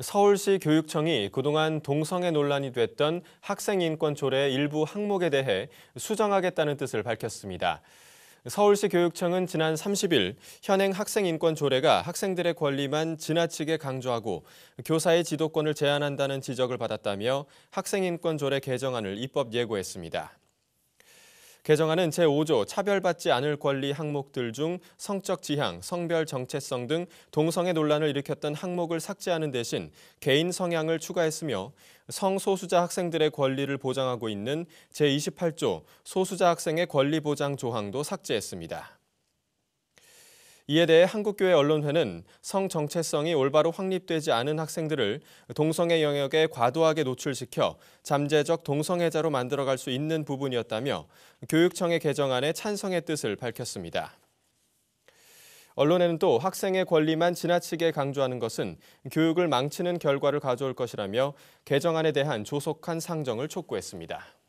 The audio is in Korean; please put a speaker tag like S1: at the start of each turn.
S1: 서울시 교육청이 그동안 동성애 논란이 됐던 학생인권조례 일부 항목에 대해 수정하겠다는 뜻을 밝혔습니다. 서울시 교육청은 지난 30일 현행 학생인권조례가 학생들의 권리만 지나치게 강조하고 교사의 지도권을 제한한다는 지적을 받았다며 학생인권조례 개정안을 입법 예고했습니다. 개정안은 제5조 차별받지 않을 권리 항목들 중 성적 지향, 성별 정체성 등 동성애 논란을 일으켰던 항목을 삭제하는 대신 개인 성향을 추가했으며 성소수자 학생들의 권리를 보장하고 있는 제28조 소수자 학생의 권리 보장 조항도 삭제했습니다. 이에 대해 한국교회 언론회는 성 정체성이 올바로 확립되지 않은 학생들을 동성애 영역에 과도하게 노출시켜 잠재적 동성애자로 만들어갈 수 있는 부분이었다며 교육청의 개정안에 찬성의 뜻을 밝혔습니다. 언론에는 또 학생의 권리만 지나치게 강조하는 것은 교육을 망치는 결과를 가져올 것이라며 개정안에 대한 조속한 상정을 촉구했습니다.